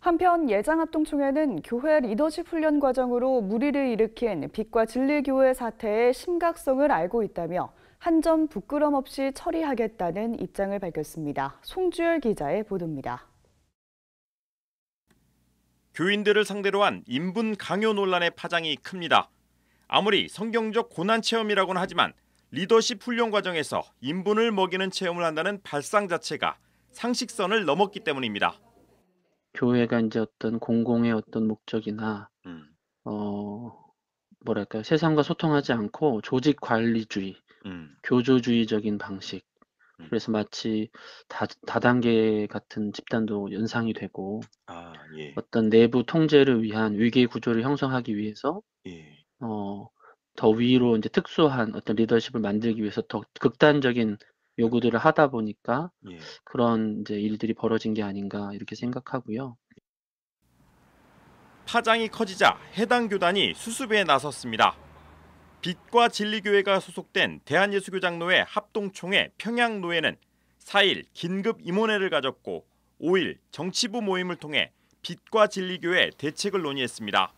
한편 예장합동총회는 교회 리더십 훈련 과정으로 무리를 일으킨 빛과 진리교회 사태의 심각성을 알고 있다며 한 점 부끄럼 없이 처리하겠다는 입장을 밝혔습니다. 송주열 기자의 보도입니다. 교인들을 상대로 한 인분 강요 논란의 파장이 큽니다. 아무리 성경적 고난 체험이라고는 하지만 리더십 훈련 과정에서 인분을 먹이는 체험을 한다는 발상 자체가 상식선을 넘었기 때문입니다. 교회가 이제 어떤 공공의 어떤 목적이나 음. 어뭐랄까 세상과 소통하지 않고 조직 관리주의, 음. 교조주의적인 방식. 음. 그래서 마치 다 다단계 같은 집단도 연상이 되고 아 예. 어떤 내부 통제를 위한 위기 구조를 형성하기 위해서 예. 어더 위로 인제 특수한 어떤 리더십을 만들기 위해서 더 극단적인 요구들을 하다 보니까 예. 그런 이제 일들이 벌어진 게 아닌가 이렇게 생각하고요. 파장이 커지자 해당 교단이 수습에 나섰습니다. 빛과 진리교회가 소속된 대한예수교장로회 합동총회 평양노회는 4일 긴급 임원회를 가졌고 5일 정치부 모임을 통해 빛과 진리교회 대책을 논의했습니다.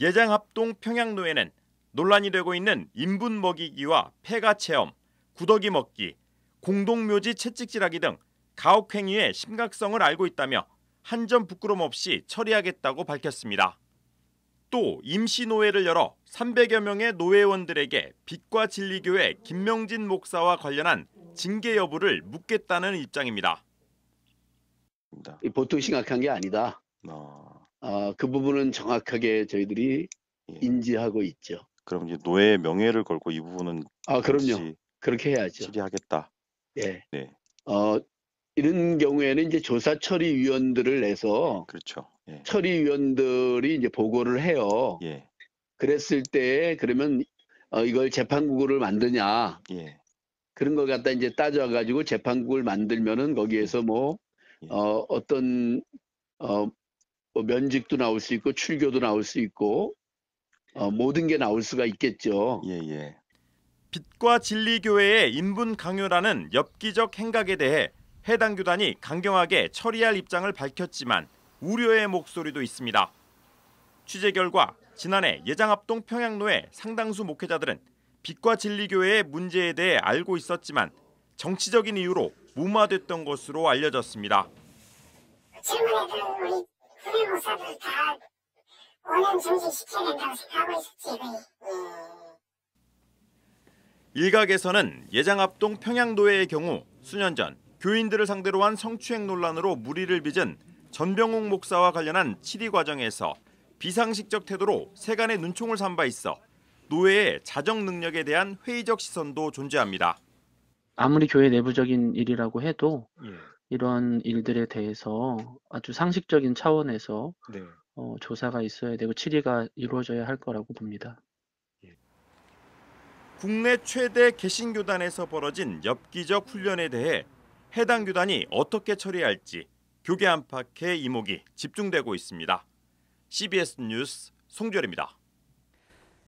예장합동 평양노회는 논란이 되고 있는 인분 먹이기와 폐가 체험, 구더기 먹기, 공동묘지 채찍질하기 등 가혹행위의 심각성을 알고 있다며 한 점 부끄럼 없이 처리하겠다고 밝혔습니다. 또 임시노회를 열어 300여 명의 노회원들에게 빛과 진리교회 김명진 목사와 관련한 징계 여부를 묻겠다는 입장입니다. 보통 심각한 게 아니다. 어... 아, 그 부분은 정확하게 저희들이 예. 인지하고 있죠. 그럼 이제 노예의 명예를 걸고 이 부분은 아 그럼요. 그렇게 해야죠. 처리하겠다. 예. 네. 어, 이런 경우에는 이제 조사 처리 위원들을 내서 그렇죠. 예. 처리 위원들이 이제 보고를 해요. 예. 그랬을 때 그러면 어, 이걸 재판국을 만드냐. 예. 그런 걸 갖다 이제 따져가지고 재판국을 만들면은 거기에서 예. 뭐, 예. 어, 어떤, 어, 뭐 면직도 나올 수 있고, 출교도 나올 수 있고, 어, 모든 게 나올 수가 있겠죠. 예, 예. 빛과 진리 교회의 인분 강요라는 엽기적 행각에 대해 해당 교단이 강경하게 처리할 입장을 밝혔지만 우려의 목소리도 있습니다. 취재 결과 지난해 예장합동 평양로의 상당수 목회자들은 빛과 진리교회의 문제에 대해 알고 있었지만 정치적인 이유로 무마됐던 것으로 알려졌습니다. 질문했던 우리 후배 목사들 다 오는 정지 시켜야 된다고 생각하고 있었지. 일각에서는 예장 앞동 평양도해의 경우 수년 전 교인들을 상대로 한 성추행 논란으로 물의를 빚은 전병욱 목사와 관련한 치리 과정에서 비상식적 태도로 세간의 눈총을 삼바 있어 노예의 자정 능력에 대한 회의적 시선도 존재합니다. 아무리 교회 내부적인 일이라고 해도 예. 이러한 일들에 대해서 아주 상식적인 차원에서 네. 어, 조사가 있어야 되고 치리가 이루어져야 할 거라고 봅니다. 국내 최대 개신교단에서 벌어진 엽기적 훈련에 대해 해당 교단이 어떻게 처리할지 교계 안팎의 이목이 집중되고 있습니다. CBS 뉴스 송절입니다.